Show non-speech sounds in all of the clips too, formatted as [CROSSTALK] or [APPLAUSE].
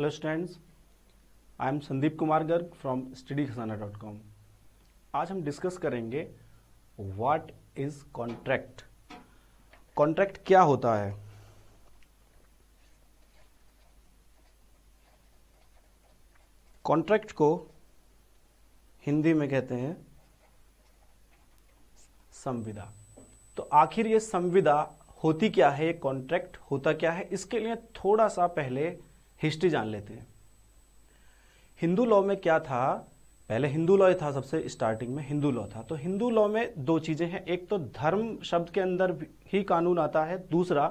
I am Sandeep Kumar Garg from study Khazana dot com आज हम discuss करेंगे व्हाट इज कॉन्ट्रैक्ट कॉन्ट्रैक्ट क्या होता है कॉन्ट्रैक्ट को हिंदी में कहते हैं संविदा तो आखिर ये संविदा होती क्या है ये कॉन्ट्रैक्ट होता क्या है इसके लिए थोड़ा सा पहले हिस्ट्री जान लेते हैं हिंदू लॉ में क्या था पहले हिंदू लॉ था सबसे स्टार्टिंग में हिंदू लॉ था तो हिंदू लॉ में दो चीज़ें हैं एक तो धर्म शब्द के अंदर ही कानून आता है दूसरा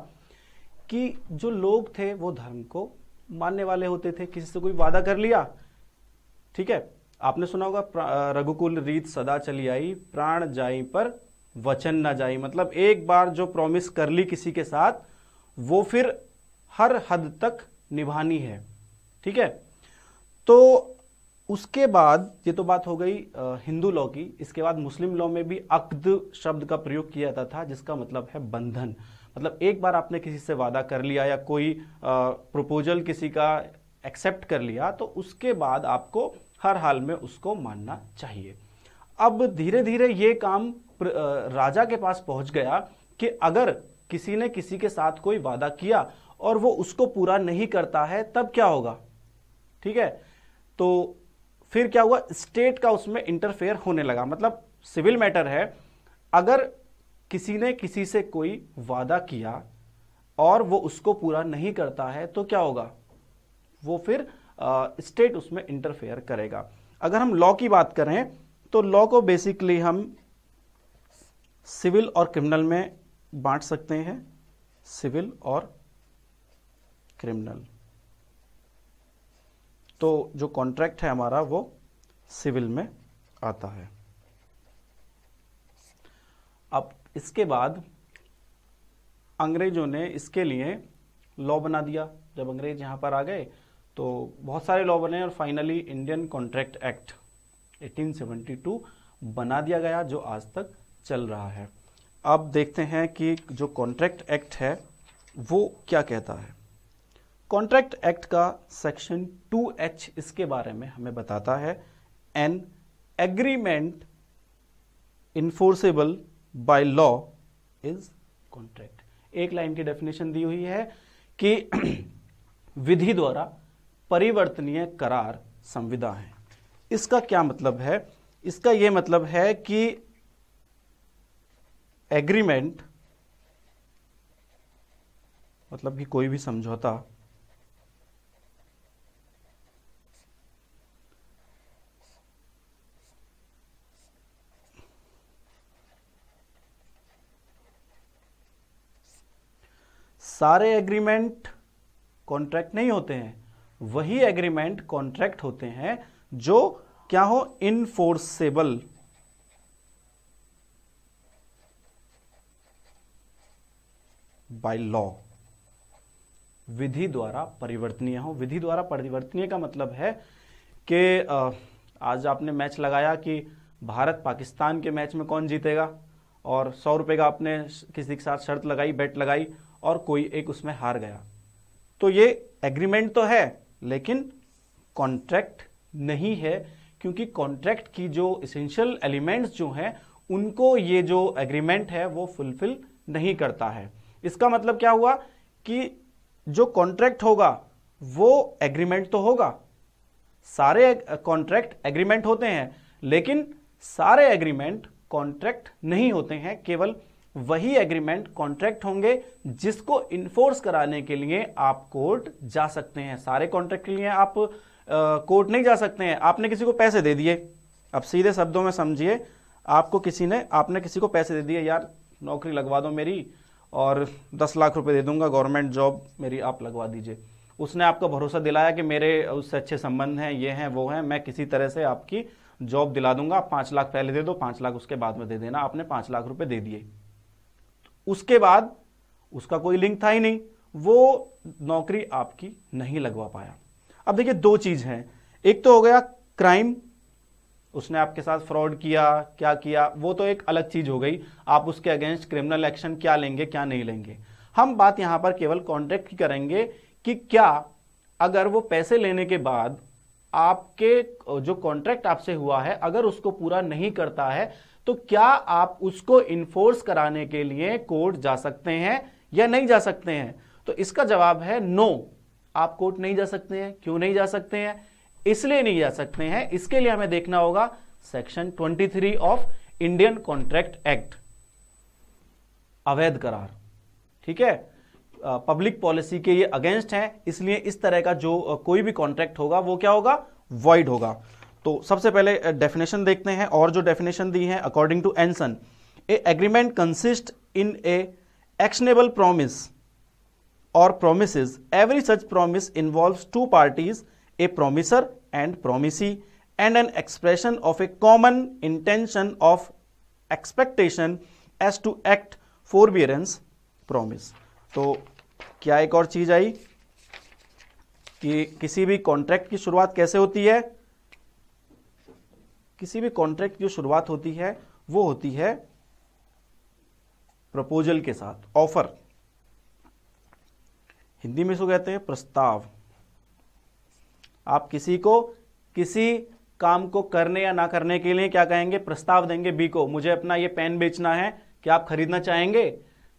कि जो लोग थे वो धर्म को मानने वाले होते थे किसी से कोई वादा कर लिया ठीक है आपने सुना होगा रघुकुल रीत सदा चली आई प्राण जाई पर वचन ना जाई मतलब एक बार जो प्रॉमिस कर ली किसी के साथ वो फिर हर हद तक निभानी है ठीक है तो उसके बाद ये तो बात हो गई हिंदू लॉ की इसके बाद मुस्लिम लॉ में भी अक्द शब्द का प्रयोग किया जाता था जिसका मतलब है बंधन मतलब एक बार आपने किसी से वादा कर लिया या कोई प्रपोजल किसी का एक्सेप्ट कर लिया तो उसके बाद आपको हर हाल में उसको मानना चाहिए अब धीरे धीरे ये काम राजा के पास पहुंच गया कि अगर किसी ने किसी के साथ कोई वादा किया और वो उसको पूरा नहीं करता है तब क्या होगा ठीक है तो फिर क्या हुआ स्टेट का उसमें इंटरफेयर होने लगा मतलब सिविल मैटर है अगर किसी ने किसी से कोई वादा किया और वो उसको पूरा नहीं करता है तो क्या होगा वो फिर स्टेट उसमें इंटरफेयर करेगा अगर हम लॉ की बात करें तो लॉ को बेसिकली हम सिविल और क्रिमिनल में बांट सकते हैं सिविल और क्रिमिनल तो जो कॉन्ट्रैक्ट है हमारा वो सिविल में आता है अब इसके बाद अंग्रेजों ने इसके लिए लॉ बना दिया जब अंग्रेज यहां पर आ गए तो बहुत सारे लॉ बने और फाइनली इंडियन कॉन्ट्रैक्ट एक्ट 1872 बना दिया गया जो आज तक चल रहा है अब देखते हैं कि जो कॉन्ट्रैक्ट एक्ट है वो क्या कहता है कॉन्ट्रैक्ट एक्ट का सेक्शन 2H इसके बारे में हमें बताता है an agreement enforceable by law is contract एक लाइन की डेफिनेशन दी हुई है कि [CLEARS THROAT] विधि द्वारा परिवर्तनीय करार संविदा है इसका क्या मतलब है इसका यह मतलब है कि एग्रीमेंट मतलब कि कोई भी समझौता सारे एग्रीमेंट कॉन्ट्रैक्ट नहीं होते हैं वही एग्रीमेंट कॉन्ट्रैक्ट होते हैं जो क्या हो इनफोर्सेबल बाय लॉ विधि द्वारा परिवर्तनीय हो विधि द्वारा परिवर्तनीय का मतलब है कि आज आपने मैच लगाया कि भारत पाकिस्तान के मैच में कौन जीतेगा और सौ रुपए का आपने किसी के साथ शर्त लगाई बेट लगाई और कोई एक उसमें हार गया तो ये एग्रीमेंट तो है लेकिन कॉन्ट्रैक्ट नहीं है क्योंकि कॉन्ट्रैक्ट की जो इसेंशियल एलिमेंट्स जो हैं उनको ये जो एग्रीमेंट है वो फुलफिल नहीं करता है इसका मतलब क्या हुआ कि जो कॉन्ट्रैक्ट होगा वो एग्रीमेंट तो होगा सारे कॉन्ट्रैक्ट एग्रीमेंट होते हैं लेकिन सारे एग्रीमेंट कॉन्ट्रैक्ट नहीं होते हैं केवल वही एग्रीमेंट कॉन्ट्रैक्ट होंगे जिसको इन्फोर्स कराने के लिए आप कोर्ट जा सकते हैं सारे कॉन्ट्रैक्ट के लिए आप कोर्ट नहीं जा सकते हैं आपने किसी को पैसे दे दिए अब सीधे शब्दों में समझिए आपको किसी ने आपने किसी को पैसे दे दिए यार नौकरी लगवा दो मेरी और दस लाख रुपए दे दूंगा गवर्नमेंट जॉब मेरी आप लगवा दीजिए उसने आपको भरोसा दिलाया कि मेरे उससे अच्छे संबंध हैं ये हैं वो हैं मैं किसी तरह से आपकी जॉब दिला दूंगा आप पाँच लाख पहले दे दो पाँच लाख उसके बाद में दे देना आपने पाँच लाख रुपए दे दिए उसके बाद उसका कोई लिंक था ही नहीं वो नौकरी आपकी नहीं लगवा पाया अब देखिए दो चीज़ है एक तो हो गया क्राइम उसने आपके साथ फ्रॉड किया क्या किया वो तो एक अलग चीज़ हो गई आप उसके अगेंस्ट क्रिमिनल एक्शन क्या लेंगे क्या नहीं लेंगे हम बात यहां पर केवल कॉन्ट्रैक्ट की करेंगे कि क्या अगर वो पैसे लेने के बाद आपके जो कॉन्ट्रैक्ट आपसे हुआ है अगर उसको पूरा नहीं करता है तो क्या आप उसको इन्फोर्स कराने के लिए कोर्ट जा सकते हैं या नहीं जा सकते हैं तो इसका जवाब है नो आप कोर्ट नहीं जा सकते हैं क्यों नहीं जा सकते हैं इसलिए नहीं जा सकते हैं इसके लिए हमें देखना होगा section 23 of Indian contract act अवैध करार ठीक है पब्लिक पॉलिसी के ये अगेंस्ट हैं इसलिए इस तरह का जो कोई भी कॉन्ट्रैक्ट होगा वो क्या होगा वॉइड होगा तो सबसे पहले डेफिनेशन देखते हैं और जो डेफिनेशन दी है according to Anson a agreement consist in a actionable promise और promise every such promise involve two parties a promisor and promisee and an expression of a common intention of expectation as to act act forbearance promise तो क्या एक और चीज आई कि किसी भी contract की शुरुआत कैसे होती है किसी भी कॉन्ट्रैक्ट की शुरुआत होती है वो होती है प्रपोजल के साथ ऑफर हिंदी में इसको कहते हैं प्रस्ताव आप किसी को किसी काम को करने या ना करने के लिए क्या कहेंगे प्रस्ताव देंगे बी को मुझे अपना ये पेन बेचना है क्या आप खरीदना चाहेंगे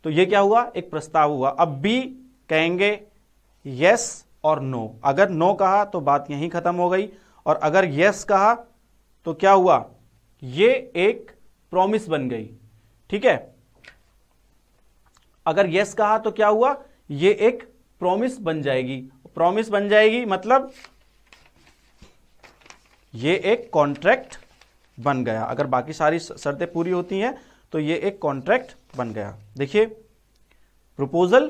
तो ये क्या हुआ एक प्रस्ताव हुआ अब बी कहेंगे यस और नो अगर नो कहा तो बात यहीं खत्म हो गई और अगर यस कहा तो क्या हुआ ये एक प्रॉमिस बन गई ठीक है अगर यस कहा तो क्या हुआ ये एक प्रॉमिस बन जाएगी प्रॉमिस बन जाएगी मतलब ये एक कॉन्ट्रैक्ट बन गया अगर बाकी सारी शर्तें पूरी होती हैं तो ये एक कॉन्ट्रैक्ट बन गया देखिए proposal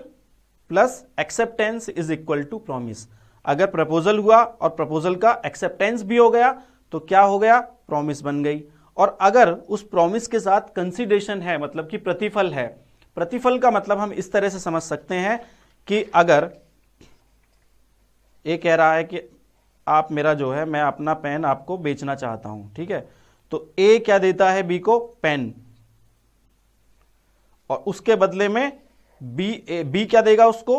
plus acceptance is equal to promise अगर प्रपोजल हुआ और प्रपोजल का एक्सेप्टेंस भी हो गया तो क्या हो गया प्रॉमिस बन गई और अगर उस प्रॉमिस के साथ कंसिडेशन है मतलब कि प्रतिफल है प्रतिफल का मतलब हम इस तरह से समझ सकते हैं कि अगर ये कह रहा है कि आप मेरा जो है मैं अपना पेन आपको बेचना चाहता हूं ठीक है तो ए क्या देता है बी को पेन और उसके बदले में बी ए, बी क्या देगा उसको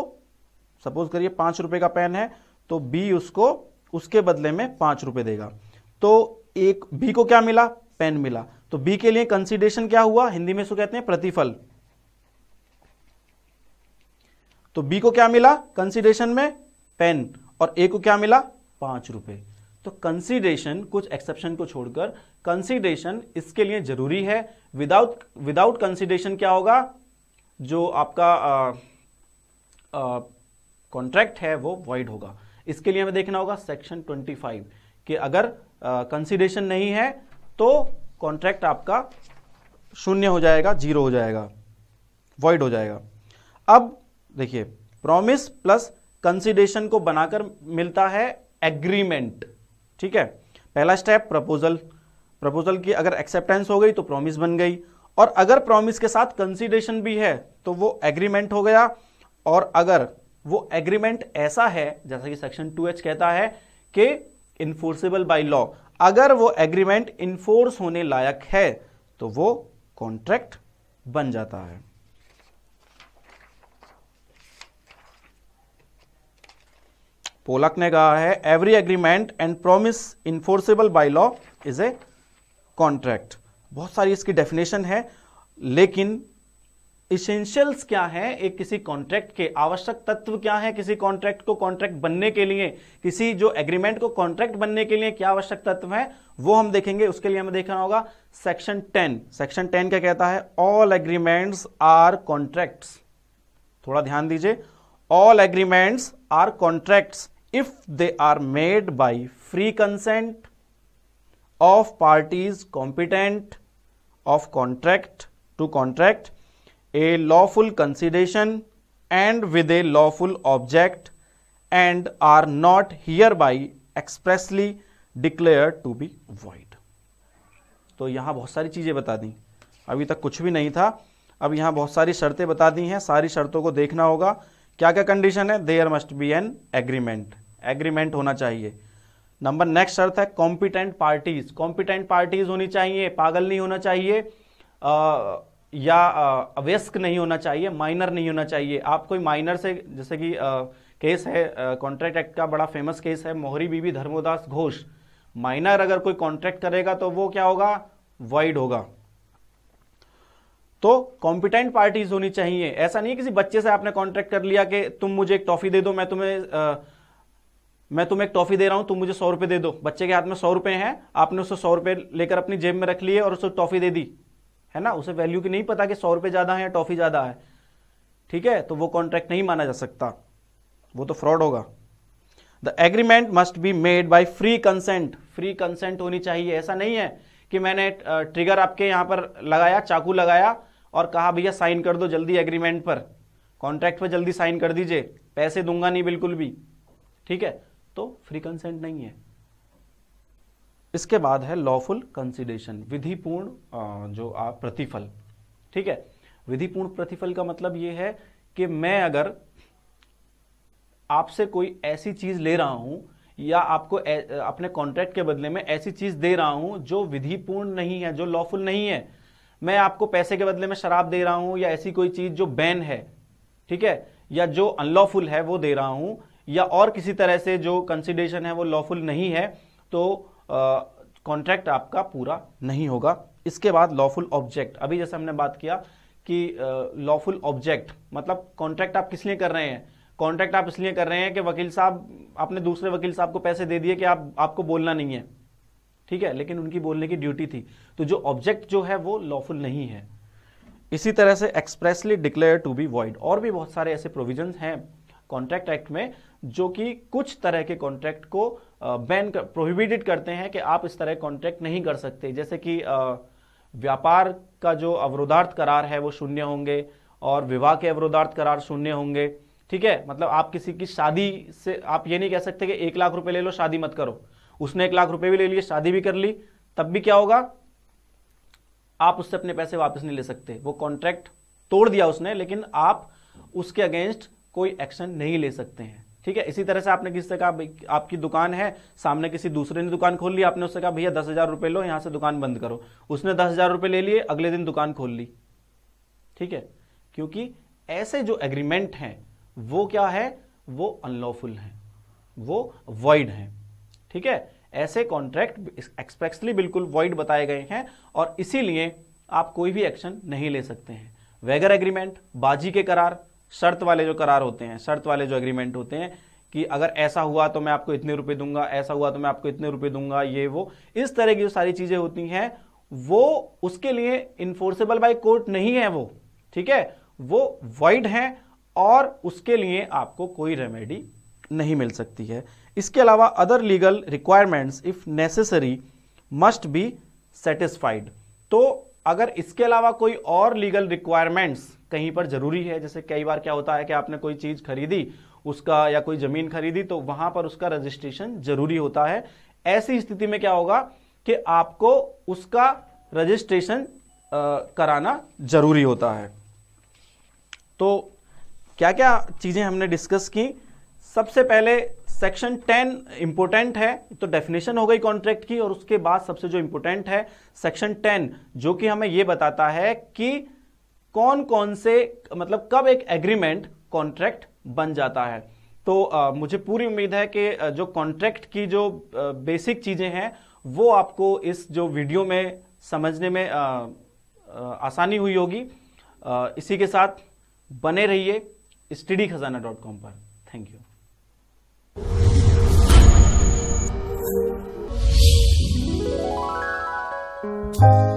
सपोज करिए पांच रुपए का पेन है तो बी उसको उसके बदले में पांच रुपए देगा तो एक बी को क्या मिला पेन मिला तो बी के लिए कंसिडेशन क्या हुआ हिंदी में इसको कहते हैं प्रतिफल तो बी को क्या मिला कंसिडेशन में पेन और ए को क्या मिला पांच रुपए तो कंसीडरेशन कुछ एक्सेप्शन को छोड़कर कंसीडरेशन इसके लिए जरूरी है विदाउट विदाउट कंसीडरेशन क्या होगा जो आपका कॉन्ट्रैक्ट है वो वॉइड होगा इसके लिए हमें देखना होगा सेक्शन 25 कि अगर कंसिडेशन नहीं है तो कॉन्ट्रैक्ट आपका शून्य हो जाएगा जीरो हो जाएगा वॉइड हो जाएगा अब देखिए प्रॉमिस प्लस कंसीडेशन को बनाकर मिलता है एग्रीमेंट ठीक है पहला स्टेप प्रपोजल प्रपोजल की अगर एक्सेप्टेंस हो गई तो प्रॉमिस बन गई और अगर प्रॉमिस के साथ कंसीडेशन भी है तो वो एग्रीमेंट हो गया और अगर वो एग्रीमेंट ऐसा है जैसा कि सेक्शन टू एच कहता है कि इन्फोर्सेबल बाई लॉ अगर वो एग्रीमेंट इन्फोर्स होने लायक है तो वो कॉन्ट्रैक्ट बन जाता है पोलक ने कहा है every agreement and promise enforceable by law is a contract बहुत सारी इसकी डेफिनेशन है लेकिन इसेंशियल्स क्या है एक किसी कॉन्ट्रैक्ट के आवश्यक तत्व क्या है किसी कॉन्ट्रैक्ट को कॉन्ट्रैक्ट बनने के लिए किसी जो एग्रीमेंट को कॉन्ट्रैक्ट बनने के लिए क्या आवश्यक तत्व है वो हम देखेंगे उसके लिए हमें देखना होगा सेक्शन टेन सेक्शन टेन क्या कहता है ऑल एग्रीमेंट्स आर कॉन्ट्रैक्ट थोड़ा ध्यान दीजिए all agreements are contract if they are made by free consent of parties competent of contract to contract a lawful consideration and with a lawful object and are not hereby expressly declare to be void तो यहाँ बहुत सारी चीज़ें बता दी अभी तक कुछ भी नहीं था अब यहाँ बहुत सारी शर्तें बता दी हैं सारी शर्तों को देखना होगा क्या क्या कंडीशन है there must be an agreement agreement होना चाहिए नंबर नेक्स्ट शर्त है कॉम्पिटेंट पार्टीज कॉम्पिटेंट पार्टीज होनी चाहिए पागल नहीं होना चाहिए आ, या अवेस्क नहीं होना चाहिए माइनर नहीं होना चाहिए आप कोई माइनर से जैसे कि केस है कॉन्ट्रैक्ट एक्ट का बड़ा फेमस केस है मोहरी बीबी धर्मोदास घोष माइनर अगर कोई कॉन्ट्रैक्ट करेगा तो वो क्या होगा वाइड होगा तो कॉम्पिटेंट पार्टीज होनी चाहिए ऐसा नहीं किसी बच्चे से आपने कॉन्ट्रैक्ट कर लिया कि तुम मुझे एक टॉफी दे दो मैं तुम्हें आ, मैं तुम्हें एक टॉफी दे रहा हूं तुम मुझे सौ रुपए दे दो बच्चे के हाथ में सौ रुपए हैं आपने उसको सौ रुपए लेकर अपनी जेब में रख लिए और उसको टॉफी दे दी है ना उसे वैल्यू की नहीं पता कि सौ रुपये ज़्यादा है या टॉफ़ी ज़्यादा है ठीक है तो वो कॉन्ट्रैक्ट नहीं माना जा सकता वो तो फ्रॉड होगा the agreement must be made by free consent free consent होनी चाहिए ऐसा नहीं है कि मैंने ट्रिगर आपके यहाँ पर लगाया चाकू लगाया और कहा भैया साइन कर दो जल्दी एग्रीमेंट पर कॉन्ट्रैक्ट पर जल्दी साइन कर दीजिए पैसे दूंगा नहीं बिल्कुल भी ठीक है तो फ्री कंसेंट नहीं है इसके बाद है लॉफुल कंसिडेशन विधिपूर्ण जो आप प्रतिफल ठीक है विधिपूर्ण प्रतिफल का मतलब यह है कि मैं अगर आपसे कोई ऐसी चीज ले रहा हूं या आपको अपने कॉन्ट्रैक्ट के बदले में ऐसी चीज दे रहा हूं जो विधिपूर्ण नहीं है जो लॉफुल नहीं है मैं आपको पैसे के बदले में शराब दे रहा हूं या ऐसी कोई चीज जो बैन है ठीक है या जो अनलॉफुल है वो दे रहा हूं या और किसी तरह से जो कंसिडेशन है वो लॉफुल नहीं है तो कॉन्ट्रैक्ट आपका पूरा नहीं होगा इसके बाद लॉफुल ऑब्जेक्ट अभी जैसे हमने बात किया कि लॉफुल ऑब्जेक्ट मतलब कॉन्ट्रैक्ट आप किस लिए कर रहे हैं कॉन्ट्रैक्ट आप इसलिए कर रहे हैं कि वकील साहब आपने दूसरे वकील साहब को पैसे दे दिए कि आप आपको बोलना नहीं है ठीक है लेकिन उनकी बोलने की ड्यूटी थी तो जो ऑब्जेक्ट जो है वो लॉफुल नहीं है इसी तरह से expressly declare to be void और भी बहुत सारे ऐसे प्रोविजन हैं कॉन्ट्रैक्ट एक्ट में जो कि कुछ तरह के कॉन्ट्रैक्ट को बैन कर प्रोहिबिटेड करते हैं कि आप इस तरह कॉन्ट्रैक्ट नहीं कर सकते जैसे कि व्यापार का जो अवरोधार्थ करार है वो शून्य होंगे और विवाह के अवरोधार्थ करार शून्य होंगे ठीक है मतलब आप किसी की शादी से आप ये नहीं कह सकते कि एक लाख रुपए ले लो शादी मत करो उसने एक लाख रुपए भी ले लिए शादी भी कर ली तब भी क्या होगा आप उससे अपने पैसे वापस नहीं ले सकते वो कॉन्ट्रैक्ट तोड़ दिया उसने लेकिन आप उसके अगेंस्ट कोई एक्शन नहीं ले सकते हैं ठीक है इसी तरह से आपने किससे कहा आपकी दुकान है सामने किसी दूसरे ने दुकान खोल ली आपने उससे कहा भैया दस हजार रुपए लो यहां से दुकान बंद करो उसने दस हजार रुपए ले लिए अगले दिन दुकान खोल ली ठीक है क्योंकि ऐसे जो एग्रीमेंट हैं वो क्या है वो अनलॉफुल हैं वो वॉइड हैं ठीक है ऐसे कॉन्ट्रैक्ट एक्सप्रेसली बिल्कुल वॉइड बताए गए हैं और इसीलिए आप कोई भी एक्शन नहीं ले सकते हैं वेगर एग्रीमेंट बाजी के करार शर्त वाले जो करार होते हैं शर्त वाले जो एग्रीमेंट होते हैं कि अगर ऐसा हुआ तो मैं आपको इतने रुपए दूंगा ऐसा हुआ तो मैं आपको इतने रुपए दूंगा ये वो इस तरह की जो सारी चीजें होती हैं वो उसके लिए इन्फोर्सेबल बाय कोर्ट नहीं है वो ठीक है वो वाइड है और उसके लिए आपको कोई रेमेडी नहीं मिल सकती है इसके अलावा other legal requirements if necessary must be satisfied तो अगर इसके अलावा कोई और लीगल रिक्वायरमेंट्स कहीं पर जरूरी है जैसे कई बार क्या होता है कि आपने कोई चीज़ खरीदी उसका या कोई ज़मीन खरीदी तो वहां पर उसका रजिस्ट्रेशन जरूरी होता है ऐसी स्थिति में क्या होगा कि आपको उसका रजिस्ट्रेशन कराना जरूरी होता है तो क्या क्या चीज़ें हमने डिस्कस की सबसे पहले सेक्शन टेन इंपोर्टेंट है तो डेफिनेशन हो गई कॉन्ट्रैक्ट की और उसके बाद सबसे जो इंपोर्टेंट है सेक्शन टेन जो कि हमें यह बताता है कि कौन कौन से मतलब कब एक एग्रीमेंट कॉन्ट्रैक्ट बन जाता है तो आ, मुझे पूरी उम्मीद है कि जो कॉन्ट्रैक्ट की जो आ, बेसिक चीज़ें हैं वो आपको इस जो वीडियो में समझने में आ, आ, आसानी हुई होगी इसी के साथ बने रहिए स्टडी खजाना डॉट कॉम पर थैंक यू thank you